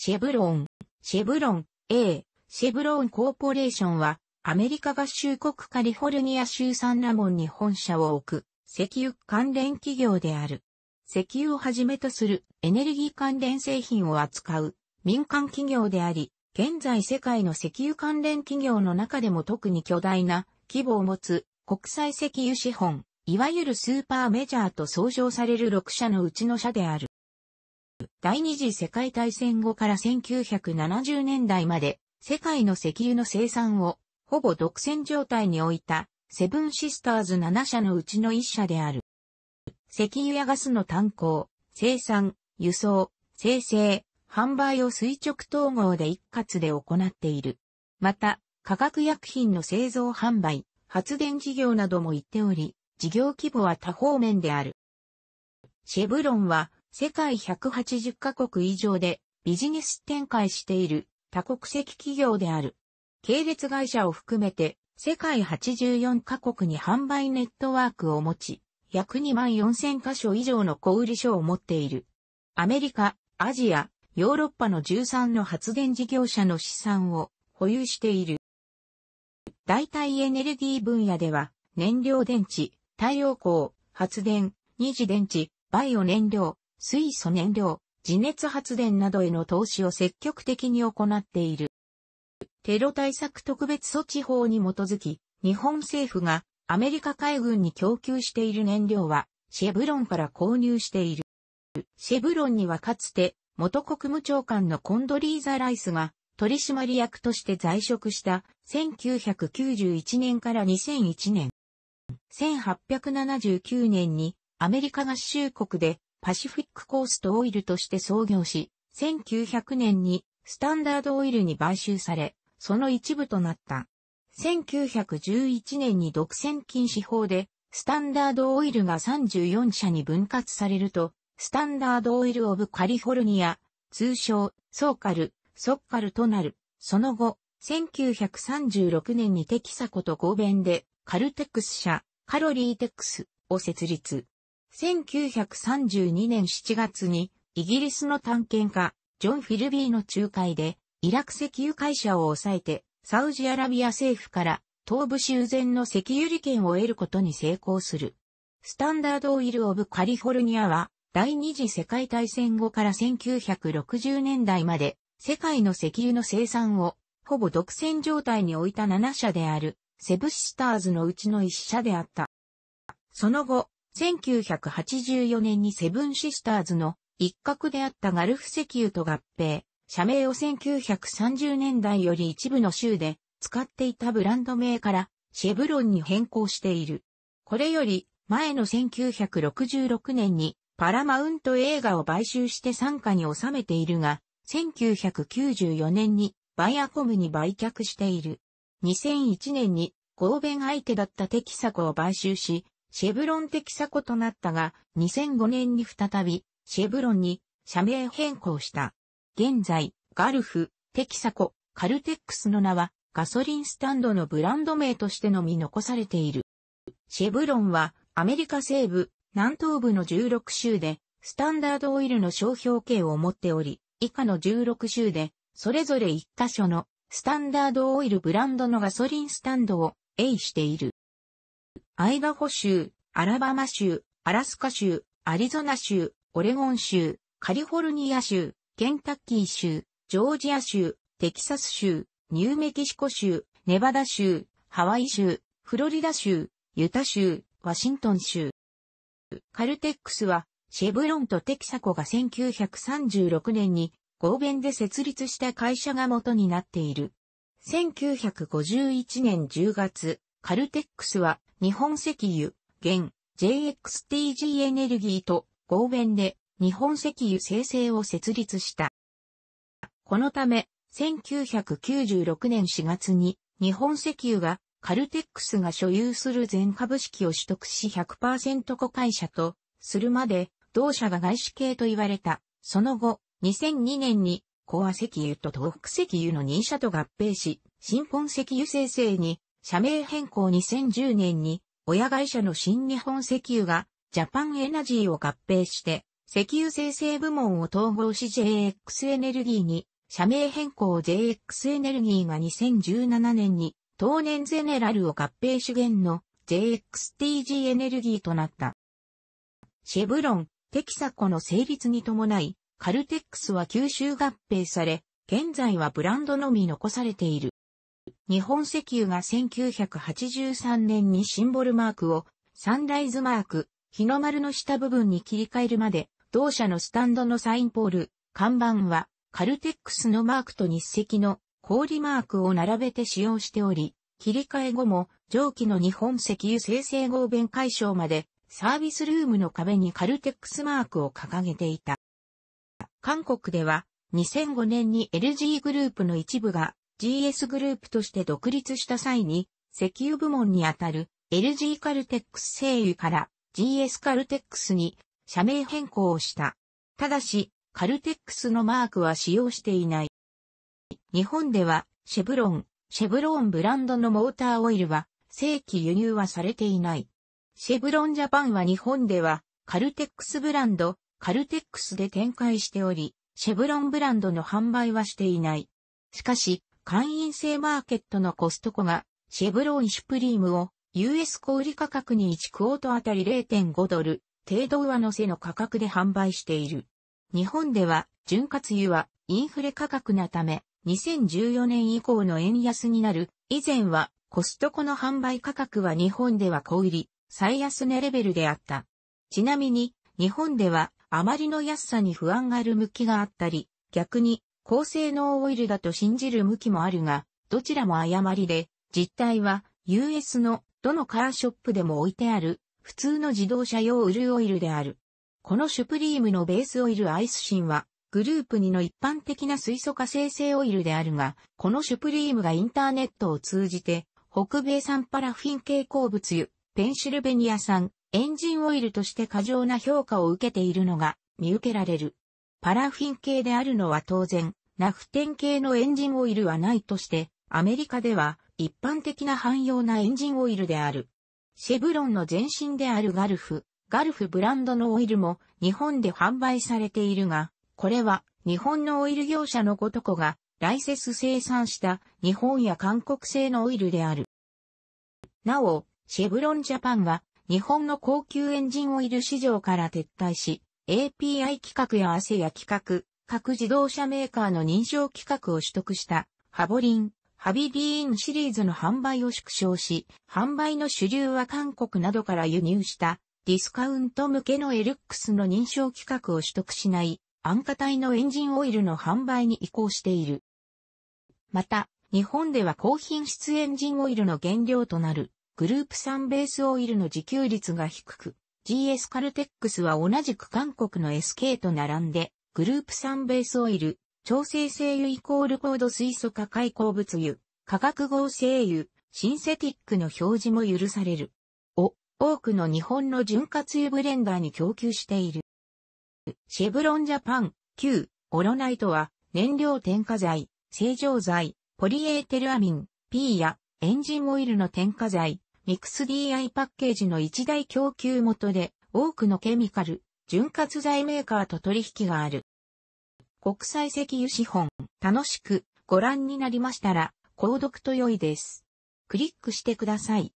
シェブロン、シェブロン、A、シェブロンコーポレーションは、アメリカ合衆国カリフォルニア州サンラモンに本社を置く、石油関連企業である。石油をはじめとするエネルギー関連製品を扱う民間企業であり、現在世界の石油関連企業の中でも特に巨大な規模を持つ国際石油資本、いわゆるスーパーメジャーと総称される6社のうちの社である。第二次世界大戦後から1970年代まで世界の石油の生産をほぼ独占状態に置いたセブンシスターズ7社のうちの1社である。石油やガスの炭鉱、生産、輸送、生成、販売を垂直統合で一括で行っている。また、化学薬品の製造販売、発電事業なども行っており、事業規模は多方面である。シェブロンは世界180カ国以上でビジネス展開している多国籍企業である。系列会社を含めて世界84カ国に販売ネットワークを持ち、約2万4000カ所以上の小売所を持っている。アメリカ、アジア、ヨーロッパの13の発電事業者の資産を保有している。代替エネルギー分野では、燃料電池、太陽光、発電、二次電池、バイオ燃料、水素燃料、地熱発電などへの投資を積極的に行っている。テロ対策特別措置法に基づき、日本政府がアメリカ海軍に供給している燃料は、シェブロンから購入している。シェブロンにはかつて、元国務長官のコンドリーザ・ライスが取締役として在職した1991年から2001年。1879年にアメリカ合衆国でパシフィックコーストオイルとして創業し、1900年にスタンダードオイルに買収され、その一部となった。1911年に独占禁止法で、スタンダードオイルが34社に分割されると、スタンダードオイルオブカリフォルニア、通称、ソーカル、ソッカルとなる。その後、1936年にテキサコと合弁で、カルテックス社、カロリーテックスを設立。1932年7月にイギリスの探検家、ジョン・フィルビーの仲介で、イラク石油会社を抑えて、サウジアラビア政府から東部修繕の石油利権を得ることに成功する。スタンダードオイル・オブ・カリフォルニアは、第二次世界大戦後から1960年代まで、世界の石油の生産を、ほぼ独占状態に置いた7社である、セブシスターズのうちの1社であった。その後、1984年にセブンシスターズの一角であったガルフ石油と合併、社名を1930年代より一部の州で使っていたブランド名からシェブロンに変更している。これより前の1966年にパラマウント映画を買収して参加に収めているが、1994年にバイアコムに売却している。2001年に合弁相手だったテキサコを買収し、シェブロン的サコとなったが、2005年に再び、シェブロンに社名変更した。現在、ガルフ、テキサコ、カルテックスの名は、ガソリンスタンドのブランド名としてのみ残されている。シェブロンは、アメリカ西部、南東部の16州で、スタンダードオイルの商標権を持っており、以下の16州で、それぞれ1カ所の、スタンダードオイルブランドのガソリンスタンドを、A している。アイダホ州、アラバマ州、アラスカ州、アリゾナ州、オレゴン州、カリフォルニア州、ケンタッキー州、ジョージア州、テキサス州、ニューメキシコ州、ネバダ州、ハワイ州、フロリダ州、ユタ州、ワシントン州。カルテックスは、シェブロンとテキサコが1936年に合弁で設立した会社が元になっている。1951年10月、カルテックスは日本石油、現 JXTG エネルギーと合弁で日本石油生成を設立した。このため、1996年4月に日本石油がカルテックスが所有する全株式を取得し100%子会社とするまで同社が外資系と言われた。その後、2002年にコア石油と東北石油の2社と合併し、新本石油生成に社名変更2010年に、親会社の新日本石油が、ジャパンエナジーを合併して、石油生成部門を統合し JX エネルギーに、社名変更 JX エネルギーが2017年に、当年ゼネラルを合併資源の JXTG エネルギーとなった。シェブロン、テキサコの成立に伴い、カルテックスは吸収合併され、現在はブランドのみ残されている。日本石油が1983年にシンボルマークをサンライズマーク、日の丸の下部分に切り替えるまで、同社のスタンドのサインポール、看板は、カルテックスのマークと日赤の氷マークを並べて使用しており、切り替え後も上記の日本石油生成合弁解消までサービスルームの壁にカルテックスマークを掲げていた。韓国では2005年に LG グループの一部が GS グループとして独立した際に、石油部門にあたる LG カルテックス製油から GS カルテックスに社名変更をした。ただし、カルテックスのマークは使用していない。日本では、シェブロン、シェブロンブランドのモーターオイルは、正規輸入はされていない。シェブロンジャパンは日本では、カルテックスブランド、カルテックスで展開しており、シェブロンブランドの販売はしていない。しかし、会員制マーケットのコストコが、シェブロンシュプリームを、US 小売価格に1クォートあたり0.5ドル、程度上乗せの価格で販売している。日本では、潤滑油は、インフレ価格なため、2014年以降の円安になる、以前は、コストコの販売価格は日本では小売、最安値レベルであった。ちなみに、日本では、あまりの安さに不安がある向きがあったり、逆に、高性能オイルだと信じる向きもあるが、どちらも誤りで、実態は US のどのカーショップでも置いてある普通の自動車用ウルオイルである。このシュプリームのベースオイルアイスシンはグループ2の一般的な水素化生成オイルであるが、このシュプリームがインターネットを通じて北米産パラフィン系鉱物油、ペンシルベニア産エンジンオイルとして過剰な評価を受けているのが見受けられる。パラフィン系であるのは当然、ナフテン系のエンジンオイルはないとして、アメリカでは一般的な汎用なエンジンオイルである。シェブロンの前身であるガルフ、ガルフブランドのオイルも日本で販売されているが、これは日本のオイル業者のごとこがライセス生産した日本や韓国製のオイルである。なお、シェブロンジャパンは日本の高級エンジンオイル市場から撤退し、API 規格やアセや規格、各自動車メーカーの認証規格を取得したハボリン、ハビビーンシリーズの販売を縮小し、販売の主流は韓国などから輸入したディスカウント向けのエルックスの認証規格を取得しない安価体のエンジンオイルの販売に移行している。また、日本では高品質エンジンオイルの原料となるグループ3ベースオイルの自給率が低く、GS カルテックスは同じく韓国の SK と並んで、グループ3ベースオイル、調整精油イコール高度水素化解鉱物油、化学合成油、シンセティックの表示も許される。を、多くの日本の潤滑油ブレンダーに供給している。シェブロンジャパン、Q、オロナイトは、燃料添加剤、清浄剤、ポリエーテルアミン、P やエンジンオイルの添加剤、ミックス d i パッケージの一大供給元で多くのケミカル、潤滑剤メーカーと取引がある。国際石油資本、楽しくご覧になりましたら、購読と良いです。クリックしてください。